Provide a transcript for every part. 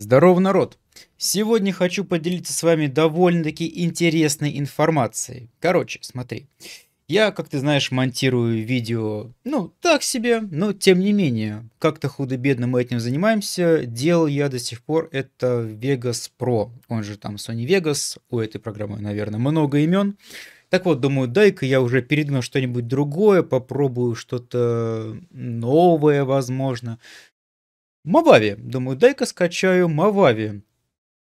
Здорово, народ! Сегодня хочу поделиться с вами довольно-таки интересной информацией. Короче, смотри. Я, как ты знаешь, монтирую видео, ну, так себе, но тем не менее, как-то худо-бедно мы этим занимаемся. Делал я до сих пор это Vegas Pro, он же там Sony Vegas, у этой программы, наверное, много имен. Так вот, думаю, дай-ка я уже передумал что-нибудь другое, попробую что-то новое, возможно. Мавави. Думаю, дай-ка скачаю Мавави.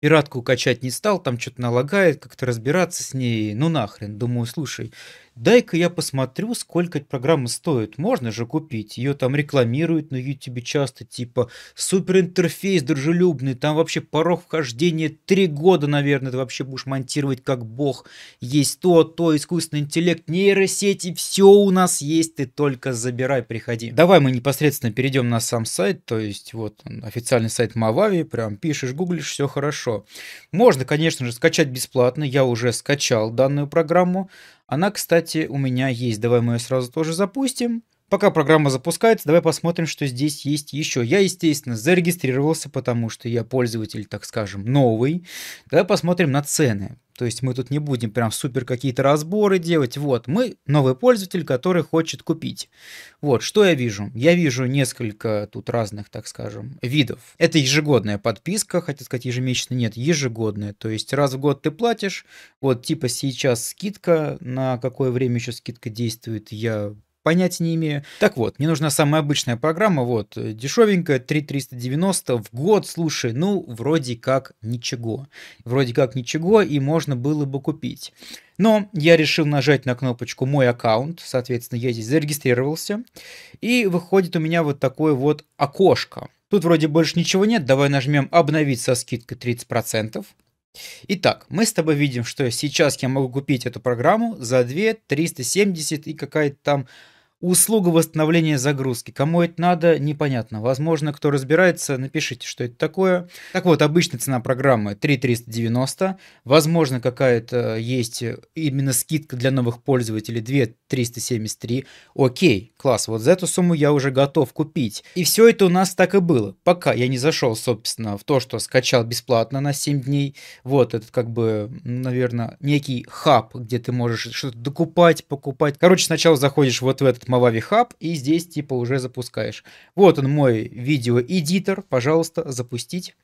Пиратку качать не стал, там что-то налагает, как-то разбираться с ней, ну нахрен. Думаю, слушай, Дай-ка я посмотрю, сколько эта программа стоит. Можно же купить. Ее там рекламируют на YouTube часто, типа суперинтерфейс дружелюбный. Там вообще порог вхождения три года, наверное, ты вообще будешь монтировать как бог. Есть то, то, искусственный интеллект, нейросети, все у нас есть. Ты только забирай, приходи. Давай мы непосредственно перейдем на сам сайт, то есть вот он, официальный сайт Мавави, прям пишешь, гуглишь, все хорошо. Можно, конечно же, скачать бесплатно. Я уже скачал данную программу. Она, кстати, у меня есть. Давай мы ее сразу тоже запустим. Пока программа запускается, давай посмотрим, что здесь есть еще. Я, естественно, зарегистрировался, потому что я пользователь, так скажем, новый. Давай посмотрим на цены. То есть мы тут не будем прям супер какие-то разборы делать. Вот, мы новый пользователь, который хочет купить. Вот, что я вижу? Я вижу несколько тут разных, так скажем, видов. Это ежегодная подписка, хотя сказать ежемесячно нет, ежегодная. То есть раз в год ты платишь, вот типа сейчас скидка, на какое время еще скидка действует, я понятия не имею. Так вот, мне нужна самая обычная программа, вот, э, дешевенькая, 3390 в год, слушай, ну, вроде как ничего. Вроде как ничего, и можно было бы купить. Но я решил нажать на кнопочку «Мой аккаунт», соответственно, я здесь зарегистрировался, и выходит у меня вот такое вот окошко. Тут вроде больше ничего нет, давай нажмем «Обновить со скидкой 30%». Итак, мы с тобой видим, что сейчас я могу купить эту программу за 2 370 и какая-то там Услуга восстановления загрузки. Кому это надо, непонятно. Возможно, кто разбирается, напишите, что это такое. Так вот, обычная цена программы 3390. Возможно, какая-то есть именно скидка для новых пользователей 2373. Окей, класс, вот за эту сумму я уже готов купить. И все это у нас так и было, пока я не зашел, собственно, в то, что скачал бесплатно на 7 дней. Вот, этот как бы, наверное, некий хаб, где ты можешь что-то докупать, покупать. Короче, сначала заходишь вот в этот Mavavi хаб, и здесь типа уже запускаешь. Вот он мой видеоэдитор, пожалуйста, запустить.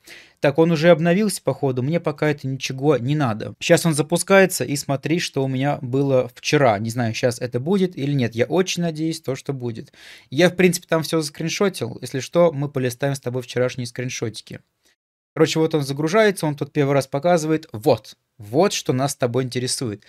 Так, он уже обновился, походу, мне пока это ничего не надо. Сейчас он запускается, и смотри, что у меня было вчера. Не знаю, сейчас это будет или нет. Я очень надеюсь, то, что что будет. Я, в принципе, там все заскриншотил. Если что, мы полистаем с тобой вчерашние скриншотики. Короче, вот он загружается, он тут первый раз показывает. Вот, вот что нас с тобой интересует.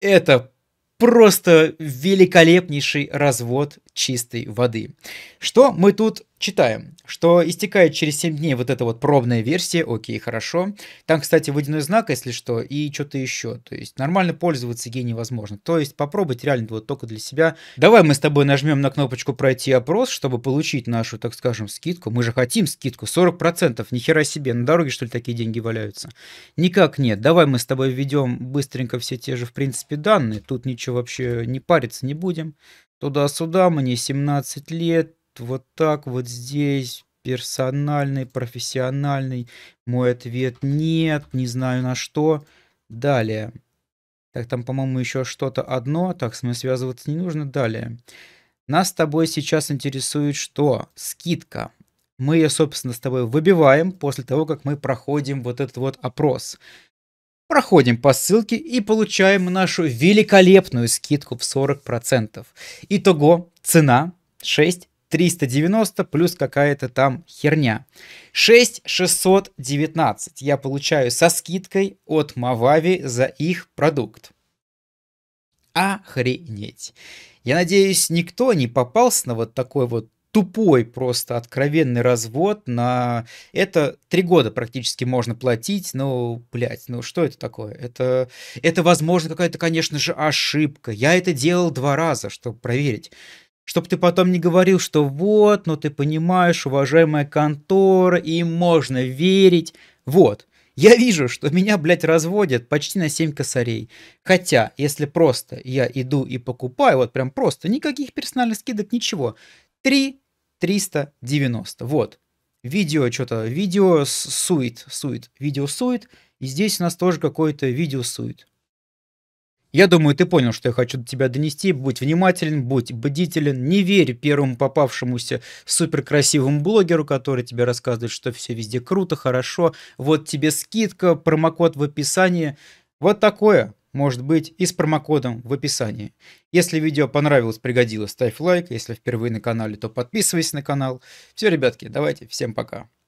Это просто великолепнейший развод чистой воды. Что мы тут Читаем, что истекает через 7 дней вот эта вот пробная версия, окей, хорошо. Там, кстати, водяной знак, если что, и что-то еще. То есть нормально пользоваться ей невозможно. То есть попробовать реально вот только для себя. Давай мы с тобой нажмем на кнопочку «Пройти опрос», чтобы получить нашу, так скажем, скидку. Мы же хотим скидку, 40%, ни хера себе, на дороге, что ли, такие деньги валяются? Никак нет. Давай мы с тобой введем быстренько все те же, в принципе, данные. Тут ничего вообще не париться не будем. Туда-сюда, мне 17 лет, вот так вот здесь персональный, профессиональный. Мой ответ нет, не знаю на что. Далее. Так, там, по-моему, еще что-то одно. Так, с мной связываться не нужно. Далее. Нас с тобой сейчас интересует что? Скидка. Мы ее, собственно, с тобой выбиваем после того, как мы проходим вот этот вот опрос. Проходим по ссылке и получаем нашу великолепную скидку в 40%. Итого цена 6 390 плюс какая-то там херня. 6619 я получаю со скидкой от Мавави за их продукт. Охренеть. Я надеюсь, никто не попался на вот такой вот тупой просто откровенный развод на... Это три года практически можно платить, но, ну, блядь, ну что это такое? Это, это возможно, какая-то, конечно же, ошибка. Я это делал два раза, чтобы проверить. Чтоб ты потом не говорил, что вот, но ну ты понимаешь, уважаемая контора, им можно верить. Вот. Я вижу, что меня, блядь, разводят почти на 7 косарей. Хотя, если просто я иду и покупаю, вот прям просто, никаких персональных скидок, ничего. 3 390. Вот. Видео что-то, видео сует, сует, видео сует. И здесь у нас тоже какое-то видео сует. Я думаю, ты понял, что я хочу до тебя донести. Будь внимателен, будь бдителен. Не верь первому попавшемуся суперкрасивому блогеру, который тебе рассказывает, что все везде круто, хорошо. Вот тебе скидка, промокод в описании. Вот такое может быть и с промокодом в описании. Если видео понравилось, пригодилось, ставь лайк. Если впервые на канале, то подписывайся на канал. Все, ребятки, давайте, всем пока.